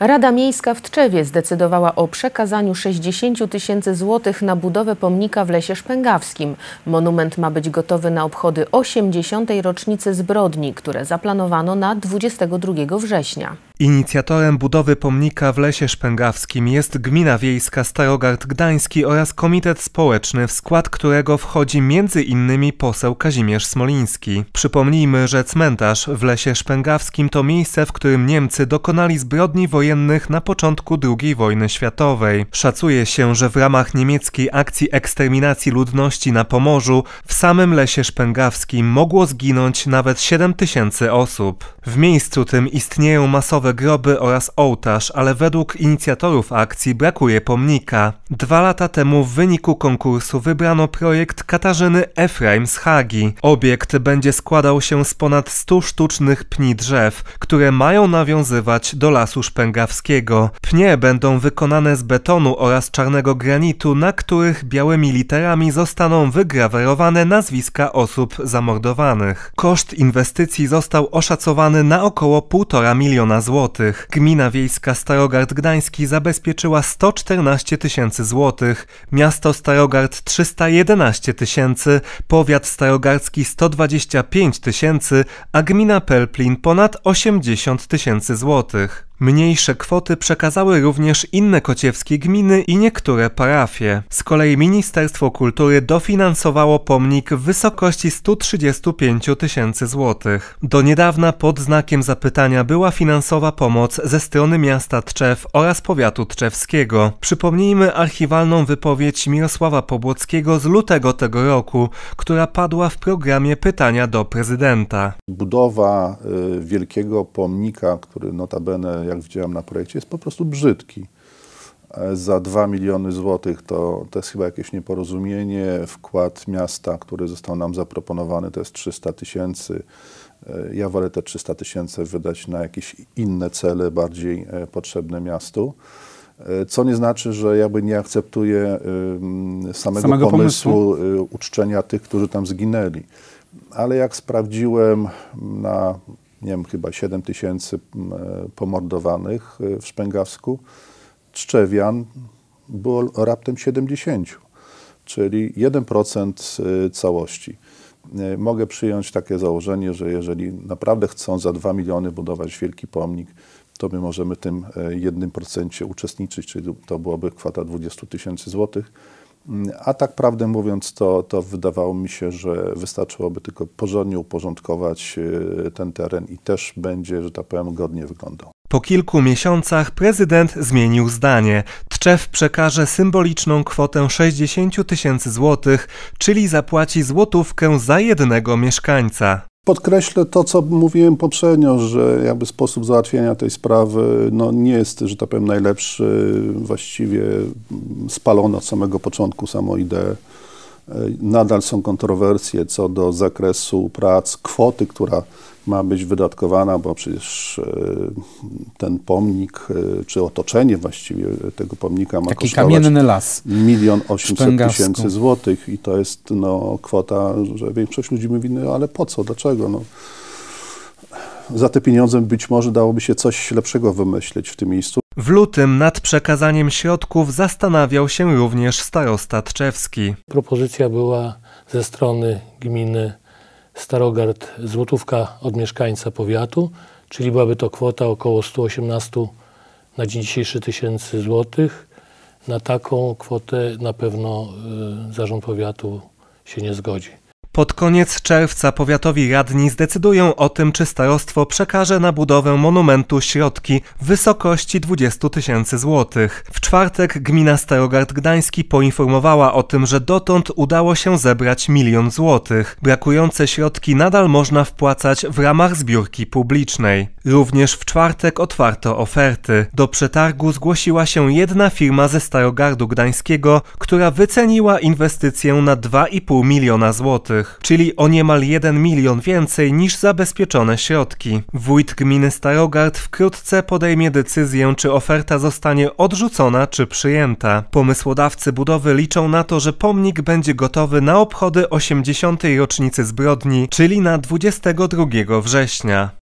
Rada Miejska w Tczewie zdecydowała o przekazaniu 60 tysięcy złotych na budowę pomnika w Lesie Szpęgawskim. Monument ma być gotowy na obchody 80. rocznicy zbrodni, które zaplanowano na 22 września. Inicjatorem budowy pomnika w Lesie Szpęgawskim jest Gmina Wiejska Starogard Gdański oraz Komitet Społeczny, w skład którego wchodzi m.in. poseł Kazimierz Smoliński. Przypomnijmy, że cmentarz w Lesie Szpęgawskim to miejsce, w którym Niemcy dokonali zbrodni wojennych na początku II wojny światowej. Szacuje się, że w ramach niemieckiej akcji eksterminacji ludności na Pomorzu w samym Lesie Szpęgawskim mogło zginąć nawet 7 tysięcy osób. W miejscu tym istnieją masowe nowe groby oraz ołtarz, ale według inicjatorów akcji brakuje pomnika. Dwa lata temu w wyniku konkursu wybrano projekt Katarzyny Efraim z Hagi. Obiekt będzie składał się z ponad 100 sztucznych pni drzew, które mają nawiązywać do lasu szpęgawskiego. Pnie będą wykonane z betonu oraz czarnego granitu, na których białymi literami zostaną wygrawerowane nazwiska osób zamordowanych. Koszt inwestycji został oszacowany na około 1,5 miliona złotych. Gmina wiejska Starogard Gdański zabezpieczyła 114 tysięcy złotych, miasto Starogard 311 tysięcy, powiat starogardzki 125 tysięcy, a gmina Pelplin ponad 80 tysięcy złotych. Mniejsze kwoty przekazały również inne kociewskie gminy i niektóre parafie. Z kolei Ministerstwo Kultury dofinansowało pomnik w wysokości 135 tysięcy złotych. Do niedawna pod znakiem zapytania była finansowa pomoc ze strony miasta Tczew oraz powiatu tczewskiego. Przypomnijmy archiwalną wypowiedź Mirosława Pobłockiego z lutego tego roku, która padła w programie Pytania do prezydenta. Budowa y, wielkiego pomnika, który notabene jak widziałem na projekcie, jest po prostu brzydki. E, za 2 miliony złotych to, to jest chyba jakieś nieporozumienie. Wkład miasta, który został nam zaproponowany, to jest 300 tysięcy. E, ja wolę te 300 tysięcy wydać na jakieś inne cele, bardziej e, potrzebne miastu. Co nie znaczy, że bym nie akceptuję samego, samego pomysłu, pomysłu y, uczczenia tych, którzy tam zginęli. Ale jak sprawdziłem na nie wiem, chyba 7 tysięcy e, pomordowanych e, w Szpęgawsku, Czczewian było raptem 70, czyli 1% e, całości. Mogę przyjąć takie założenie, że jeżeli naprawdę chcą za 2 miliony budować wielki pomnik, to my możemy w tym 1% uczestniczyć, czyli to byłaby kwota 20 tysięcy złotych a tak prawdę mówiąc, to, to wydawało mi się, że wystarczyłoby tylko porządnie uporządkować e, ten teren i też będzie, że tak powiem, godnie wyglądał. Po kilku miesiącach prezydent zmienił zdanie. Tczew przekaże symboliczną kwotę 60 tysięcy złotych, czyli zapłaci złotówkę za jednego mieszkańca. Podkreślę to, co mówiłem poprzednio, że jakby sposób załatwienia tej sprawy no, nie jest, że tak powiem, najlepszy. Właściwie spalono od samego początku samą ideę. Nadal są kontrowersje co do zakresu prac, kwoty, która ma być wydatkowana, bo przecież e, ten pomnik, e, czy otoczenie właściwie tego pomnika ma Taki kosztować kamienny las. milion osiemset tysięcy złotych i to jest no, kwota, że większość ludzi mówi, no ale po co, dlaczego? No, za te pieniądze być może dałoby się coś lepszego wymyślić w tym miejscu. W lutym nad przekazaniem środków zastanawiał się również starosta Tczewski. Propozycja była ze strony gminy Starogard złotówka od mieszkańca powiatu, czyli byłaby to kwota około 118 na dzień dzisiejszy tysięcy złotych. Na taką kwotę na pewno y, zarząd powiatu się nie zgodzi. Pod koniec czerwca powiatowi radni zdecydują o tym, czy starostwo przekaże na budowę monumentu środki w wysokości 20 tysięcy złotych. W czwartek gmina Starogard Gdański poinformowała o tym, że dotąd udało się zebrać milion złotych. Brakujące środki nadal można wpłacać w ramach zbiórki publicznej. Również w czwartek otwarto oferty. Do przetargu zgłosiła się jedna firma ze Starogardu Gdańskiego, która wyceniła inwestycję na 2,5 miliona złotych czyli o niemal 1 milion więcej niż zabezpieczone środki. Wójt gminy Starogard wkrótce podejmie decyzję, czy oferta zostanie odrzucona czy przyjęta. Pomysłodawcy budowy liczą na to, że pomnik będzie gotowy na obchody 80. rocznicy zbrodni, czyli na 22 września.